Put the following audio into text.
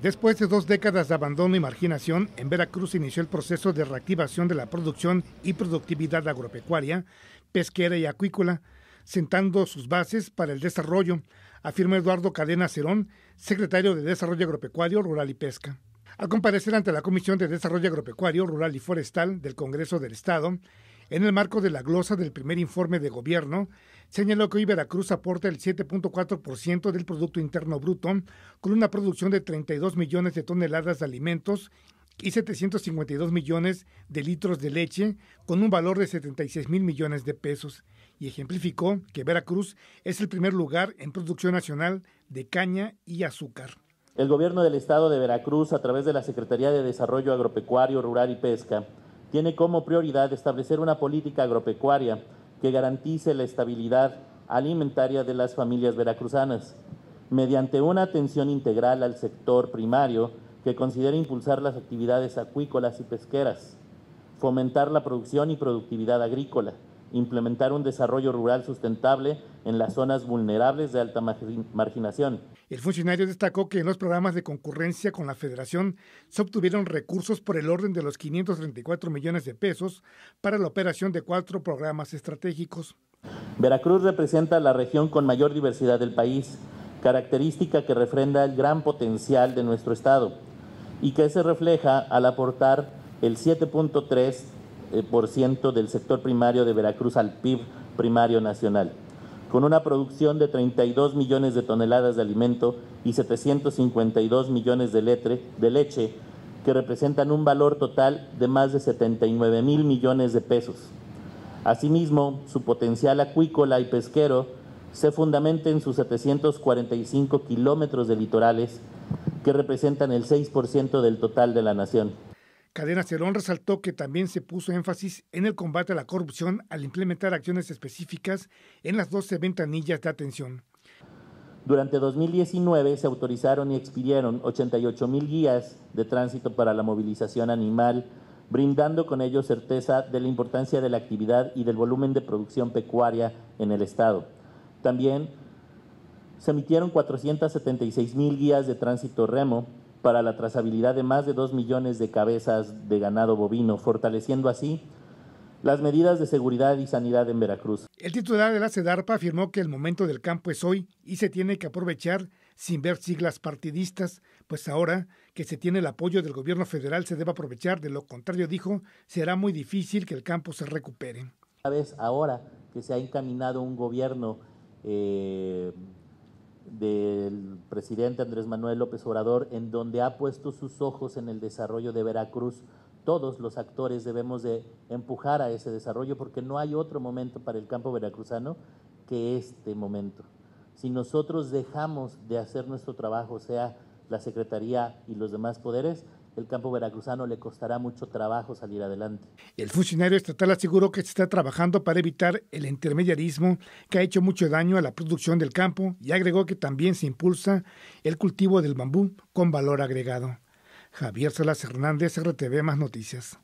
Después de dos décadas de abandono y marginación, en Veracruz inició el proceso de reactivación de la producción y productividad agropecuaria, pesquera y acuícola, sentando sus bases para el desarrollo, afirma Eduardo Cadena Cerón, secretario de Desarrollo Agropecuario, Rural y Pesca. Al comparecer ante la Comisión de Desarrollo Agropecuario, Rural y Forestal del Congreso del Estado, en el marco de la glosa del primer informe de gobierno, señaló que hoy Veracruz aporta el 7.4% del Producto Interno Bruto, con una producción de 32 millones de toneladas de alimentos y 752 millones de litros de leche, con un valor de 76 mil millones de pesos, y ejemplificó que Veracruz es el primer lugar en producción nacional de caña y azúcar. El gobierno del estado de Veracruz, a través de la Secretaría de Desarrollo Agropecuario, Rural y Pesca, tiene como prioridad establecer una política agropecuaria que garantice la estabilidad alimentaria de las familias veracruzanas, mediante una atención integral al sector primario que considere impulsar las actividades acuícolas y pesqueras, fomentar la producción y productividad agrícola, implementar un desarrollo rural sustentable en las zonas vulnerables de alta marginación. El funcionario destacó que en los programas de concurrencia con la Federación se obtuvieron recursos por el orden de los 534 millones de pesos para la operación de cuatro programas estratégicos. Veracruz representa la región con mayor diversidad del país, característica que refrenda el gran potencial de nuestro Estado y que se refleja al aportar el 7.3 eh, del sector primario de Veracruz al PIB primario nacional, con una producción de 32 millones de toneladas de alimento y 752 millones de, letre, de leche, que representan un valor total de más de 79 mil millones de pesos. Asimismo, su potencial acuícola y pesquero se fundamenta en sus 745 kilómetros de litorales, que representan el 6% del total de la nación. Cadena Cerón resaltó que también se puso énfasis en el combate a la corrupción al implementar acciones específicas en las 12 ventanillas de atención. Durante 2019 se autorizaron y expidieron 88 mil guías de tránsito para la movilización animal, brindando con ello certeza de la importancia de la actividad y del volumen de producción pecuaria en el Estado. También se emitieron 476 mil guías de tránsito remo, para la trazabilidad de más de dos millones de cabezas de ganado bovino, fortaleciendo así las medidas de seguridad y sanidad en Veracruz. El titular de la CEDARPA afirmó que el momento del campo es hoy y se tiene que aprovechar sin ver siglas partidistas, pues ahora que se tiene el apoyo del gobierno federal se debe aprovechar, de lo contrario dijo, será muy difícil que el campo se recupere. Una ahora que se ha encaminado un gobierno eh, del presidente Andrés Manuel López Obrador, en donde ha puesto sus ojos en el desarrollo de Veracruz. Todos los actores debemos de empujar a ese desarrollo porque no hay otro momento para el campo veracruzano que este momento. Si nosotros dejamos de hacer nuestro trabajo, sea la Secretaría y los demás poderes, el campo veracruzano le costará mucho trabajo salir adelante. El funcionario estatal aseguró que se está trabajando para evitar el intermediarismo que ha hecho mucho daño a la producción del campo y agregó que también se impulsa el cultivo del bambú con valor agregado. Javier Salas Hernández, RTV Más Noticias.